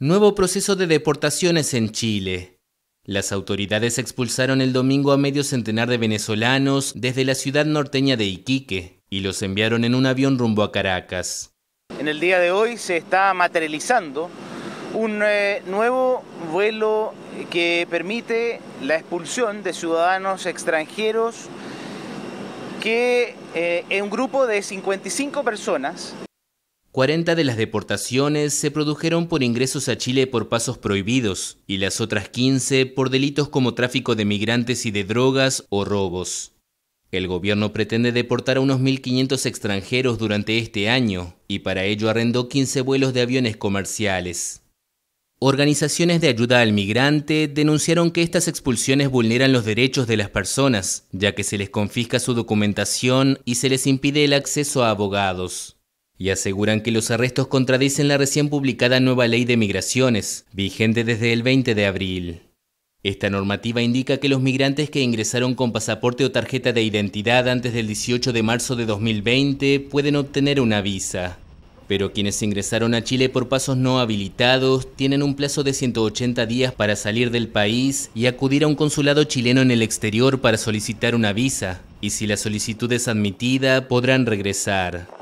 Nuevo proceso de deportaciones en Chile. Las autoridades expulsaron el domingo a medio centenar de venezolanos desde la ciudad norteña de Iquique y los enviaron en un avión rumbo a Caracas. En el día de hoy se está materializando un eh, nuevo vuelo que permite la expulsión de ciudadanos extranjeros que eh, en un grupo de 55 personas 40 de las deportaciones se produjeron por ingresos a Chile por pasos prohibidos y las otras 15 por delitos como tráfico de migrantes y de drogas o robos. El gobierno pretende deportar a unos 1.500 extranjeros durante este año y para ello arrendó 15 vuelos de aviones comerciales. Organizaciones de ayuda al migrante denunciaron que estas expulsiones vulneran los derechos de las personas, ya que se les confisca su documentación y se les impide el acceso a abogados y aseguran que los arrestos contradicen la recién publicada nueva ley de migraciones, vigente desde el 20 de abril. Esta normativa indica que los migrantes que ingresaron con pasaporte o tarjeta de identidad antes del 18 de marzo de 2020 pueden obtener una visa. Pero quienes ingresaron a Chile por pasos no habilitados tienen un plazo de 180 días para salir del país y acudir a un consulado chileno en el exterior para solicitar una visa. Y si la solicitud es admitida, podrán regresar.